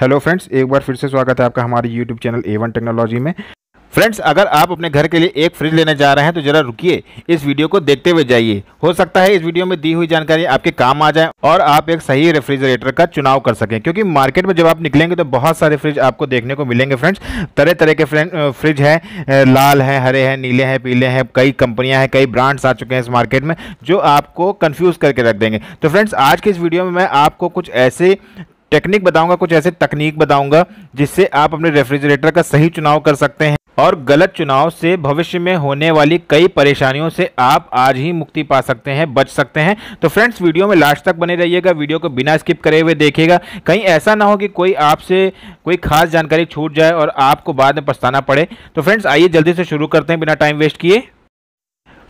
hello friends एक बार फिर से स्वागत है आपका हमारे YouTube channel A one technology में फ्रेंड्स अगर आप अपने घर के लिए एक फ्रिज लेने जा रहे हैं तो ज़रा रुकिए इस वीडियो को देखते हुए जाइए हो सकता है इस वीडियो में दी हुई जानकारी आपके काम आ जाए और आप एक सही रेफ्रिजरेटर का चुनाव कर सकें क्योंकि मार्केट में जब आप निकलेंगे तो बहुत सारे फ्रिज आपको देखने को मिलेंगे फ्रेंड्स तरह तरह के फ्रिज हैं लाल हैं हरे हैं नीले हैं पीले हैं कई कंपनियाँ हैं कई ब्रांड्स आ चुके हैं इस मार्केट में जो आपको कन्फ्यूज़ करके रख देंगे तो फ्रेंड्स आज के इस वीडियो में मैं आपको कुछ ऐसे टेक्निक बताऊंगा कुछ ऐसे तकनीक बताऊंगा जिससे आप अपने रेफ्रिजरेटर का सही चुनाव कर सकते हैं और गलत चुनाव से भविष्य में होने वाली कई परेशानियों से आप आज ही मुक्ति पा सकते हैं बच सकते हैं तो फ्रेंड्स वीडियो में लास्ट तक बने रहिएगा वीडियो को बिना स्किप करे हुए देखेगा कहीं ऐसा ना हो कि कोई आपसे कोई खास जानकारी छूट जाए और आपको बाद में पछताना पड़े तो फ्रेंड्स आइए जल्दी से शुरू करते हैं बिना टाइम वेस्ट किए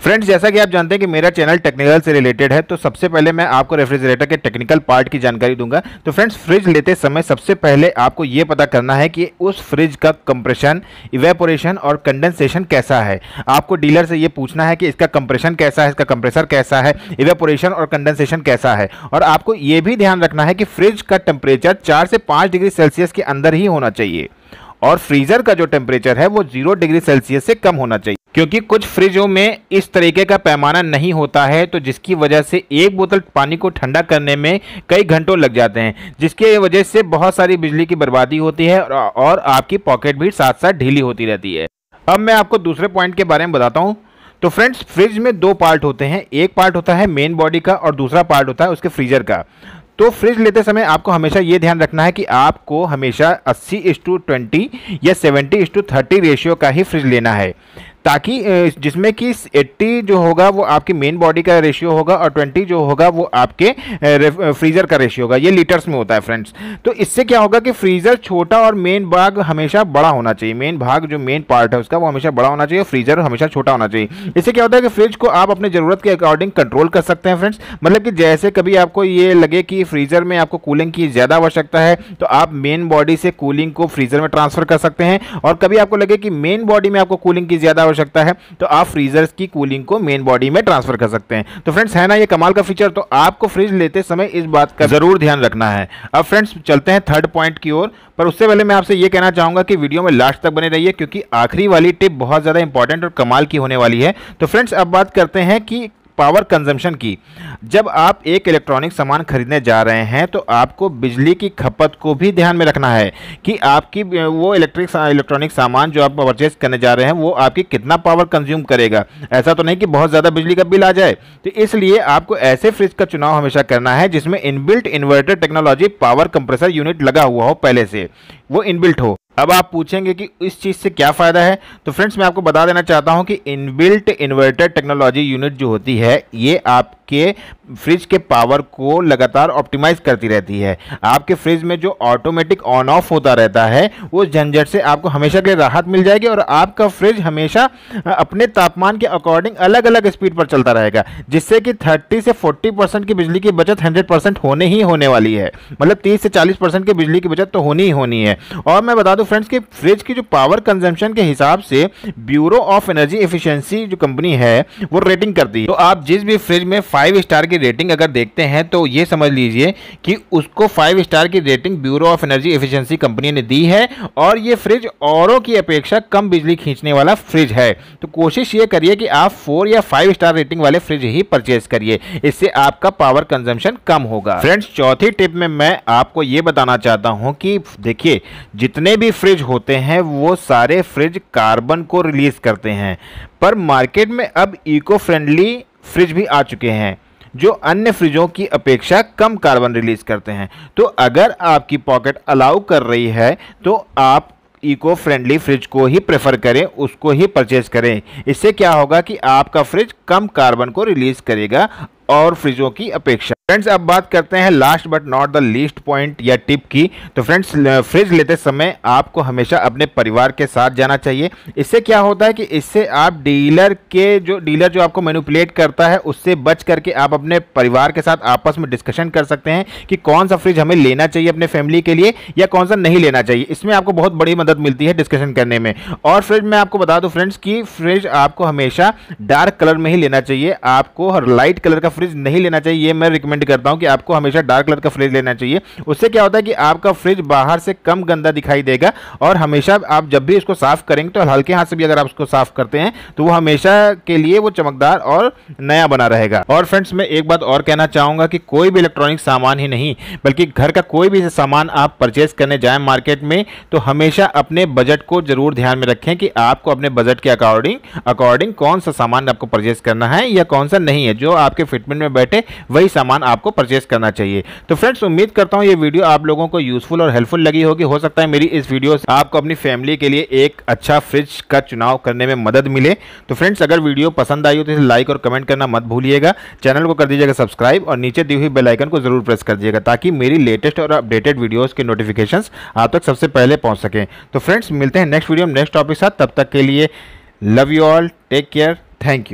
फ्रेंड्स जैसा कि आप जानते हैं कि मेरा चैनल टेक्निकल से रिलेटेड है तो सबसे पहले मैं आपको रेफ्रिजरेटर के टेक्निकल पार्ट की जानकारी दूंगा तो फ्रेंड्स फ्रिज लेते समय सबसे पहले आपको ये पता करना है कि उस फ्रिज का कंप्रेशन इवेपोरेशन और कंडेंसेशन कैसा है आपको डीलर से ये पूछना है कि इसका कंप्रेशन कैसा है इसका कंप्रेसर कैसा है इवेपोरेशन और कंडेंसेशन कैसा है और आपको ये भी ध्यान रखना है कि फ्रिज का टेम्परेचर चार से पाँच डिग्री सेल्सियस के अंदर ही होना चाहिए और फ्रीज़र का जो टेम्परेचर है वो जीरो डिग्री सेल्सियस से कम होना चाहिए क्योंकि कुछ फ्रिजों में इस तरीके का पैमाना नहीं होता है तो जिसकी वजह से एक बोतल पानी को ठंडा करने में कई घंटों लग जाते हैं जिसकी वजह से बहुत सारी बिजली की बर्बादी होती है और आपकी पॉकेट भी साथ साथ ढीली होती रहती है अब मैं आपको दूसरे पॉइंट के बारे में बताता हूँ तो फ्रेंड्स फ्रिज में दो पार्ट होते हैं एक पार्ट होता है मेन बॉडी का और दूसरा पार्ट होता है उसके फ्रीजर का तो फ्रिज लेते समय आपको हमेशा ये ध्यान रखना है कि आपको हमेशा 80 इस टू ट्वेंटी या 70 इस टू थर्टी रेशियो का ही फ्रिज लेना है ताकि जिसमें कि 80 जो होगा वो आपके मेन बॉडी का रेशियो होगा और 20 जो होगा वो आपके फ्रीज़र का रेशियो होगा ये लीटर्स में होता है फ्रेंड्स तो इससे क्या होगा कि फ्रीज़र छोटा और मेन भाग हमेशा बड़ा होना चाहिए मेन भाग जो मेन पार्ट है उसका वो हमेशा बड़ा होना चाहिए फ्रीज़र हमेशा छोटा होना चाहिए इससे क्या होता है कि फ्रिज को आप अपने ज़रूरत के अकॉर्डिंग कंट्रोल कर सकते हैं फ्रेंड्स मतलब कि जैसे कभी आपको ये लगे कि फ्रीज़र में आपको कूलिंग की ज़्यादा आवश्यकता है तो आप मेन बॉडी से कूलिंग को फ्रीज़र में ट्रांसफ़र कर सकते हैं और कभी आपको लगे कि मेन बॉडी में आपको कूलिंग की ज़्यादा सकता है तो आप फ्रीजर्स की कूलिंग को मेन बॉडी में ट्रांसफर कर सकते हैं तो फ्रेंड्स है ना ये कमाल का फीचर तो आपको फ्रिज लेते समय इस बात का जरूर ध्यान रखना है अब फ्रेंड्स चलते हैं थर्ड पॉइंट की ओर पर उससे पहले मैं आपसे ये कहना चाहूंगा कि वीडियो में लास्ट तक बने रहिए क्योंकि आखिरी वाली टिप बहुत ज़्यादा इंपॉर्टेंट और कमाल की होने वाली है तो फ्रेंड्स अब बात करते हैं कि पावर कंजम्पशन की जब आप एक इलेक्ट्रॉनिक सामान खरीदने जा रहे हैं तो आपको बिजली की खपत को भी ध्यान में रखना है कि आपकी वो इलेक्ट्रिक इलेक्ट्रॉनिक सामान जो आप परचेज करने जा रहे हैं वो आपकी कितना पावर कंज्यूम करेगा ऐसा तो नहीं कि बहुत ज़्यादा बिजली का बिल आ जाए तो इसलिए आपको ऐसे फ्रिज का चुनाव हमेशा करना है जिसमें inbuilt inverter technology power compressor unit लगा हुआ हो पहले से वो इनबिल्ट हो अब आप पूछेंगे कि इस चीज़ से क्या फ़ायदा है तो फ्रेंड्स मैं आपको बता देना चाहता हूं कि इनबिल्ट इन्वर्टर टेक्नोलॉजी यूनिट जो होती है ये आपके फ्रिज के पावर को लगातार ऑप्टिमाइज करती रहती है आपके फ्रिज में जो ऑटोमेटिक ऑन ऑफ होता रहता है उस झंझट से आपको हमेशा के लिए राहत मिल जाएगी और आपका फ्रिज हमेशा अपने तापमान के अकॉर्डिंग अलग अलग स्पीड पर चलता रहेगा जिससे कि 30 से 40 परसेंट की बिजली की बचत 100 परसेंट होने ही होने वाली है मतलब 30 से 40 परसेंट की बिजली की बचत तो होनी ही होनी है और मैं बता दूँ फ्रेंड्स कि फ्रिज की जो पावर कंजम्पशन के हिसाब से ब्यूरो ऑफ एनर्जी एफिशेंसी जो कंपनी है वो रेटिंग करती है तो आप जिस भी फ्रिज में फाइव स्टार की रेटिंग अगर देखते हैं तो ये समझ लीजिए कि उसको फाइव स्टार की rating bureau of energy efficiency company ने दी है और ये फ्रिज औरों की अपेक्षा कम बिजली खींचने वाला फ्रिज है तो कोशिश ये करिए कि आप फोर या फाइव स्टार रेटिंग वाले फ्रिज ही परचेज करिए इससे आपका पावर कंजम्पशन कम होगा फ्रेंड्स चौथी टिप में मैं आपको ये बताना चाहता हूँ कि देखिए जितने भी फ्रिज होते हैं वो सारे फ्रिज कार्बन को रिलीज करते हैं पर मार्केट में अब इको फ्रेंडली फ्रिज भी आ चुके हैं जो अन्य फ्रिजों की अपेक्षा कम कार्बन रिलीज करते हैं तो अगर आपकी पॉकेट अलाउ कर रही है तो आप इको फ्रेंडली फ्रिज को ही प्रेफर करें उसको ही परचेज करें इससे क्या होगा कि आपका फ्रिज कम कार्बन को रिलीज़ करेगा और फ्रिजों की अपेक्षा फ्रेंड्स अब बात करते हैं last but not the least point या टिप की तो फ्रेंड्स फ्रिज लेते समय आपको हमेशा अपने परिवार के साथ जाना चाहिए इससे क्या होता है कि इससे आप डीलर के जो डीलर जो आपको मैनुपलेट करता है उससे बच करके आप अपने परिवार के साथ आपस में डिस्कशन कर सकते हैं कि कौन सा फ्रिज हमें लेना चाहिए अपने फैमिली के लिए या कौन सा नहीं लेना चाहिए इसमें आपको बहुत बड़ी मदद मिलती है डिस्कशन करने में और फ्रिज मैं आपको बता दूँ फ्रेंड्स कि फ्रिज आपको हमेशा डार्क कलर में ही लेना चाहिए आपको लाइट कलर का फ्रिज नहीं लेना चाहिए ये मैं रिकमेंड करता हूँ कि आपको हमेशा डार्क कलर का फ्रिज लेना चाहिए उससे क्या होता है कि आपका फ्रिज बाहर से कम गंदा दिखाई देगा और हमेशा आप जब भी इसको साफ़ करेंगे तो हल्के हाथ से भी अगर आप उसको साफ़ करते हैं तो वो हमेशा के लिए वो चमकदार और नया बना रहेगा और फ्रेंड्स मैं एक बात और कहना चाहूंगा कि कोई भी इलेक्ट्रॉनिक सामान ही नहीं बल्कि घर का कोई भी सामान आप परचेज करने जाए मार्केट में तो हमेशा अपने बजट को जरूर ध्यान में रखें कि आपको अपने बजट के अकॉर्डिंग अकॉर्डिंग कौन सा सामान आपको परचेज करना है या कौन सा नहीं है जो आपके फिट स्टेटमेंट में बैठे वही सामान आपको परचेस करना चाहिए तो फ्रेंड्स उम्मीद करता हूँ ये वीडियो आप लोगों को यूजफुल और हेल्पफुल लगी होगी हो सकता है मेरी इस वीडियो से आपको अपनी फैमिली के लिए एक अच्छा फ्रिज का चुनाव करने में मदद मिले तो फ्रेंड्स अगर वीडियो पसंद आई हो तो इसे लाइक और कमेंट करना मत भूलिएगा चैनल को कर दीजिएगा सब्सक्राइब और नीचे दी हुई बेलाइकन को जरूर प्रेस कर दीजिएगा ताकि मेरी लेटेस्ट और अपडेटेड वीडियोज़ के नोटिफिकेशन आप तक सबसे पहले पहुँच सकें तो फ्रेंड्स मिलते हैं नेक्स्ट वीडियो नेक्स्ट टॉपिक साथ तब तक के लिए love you all take care thank you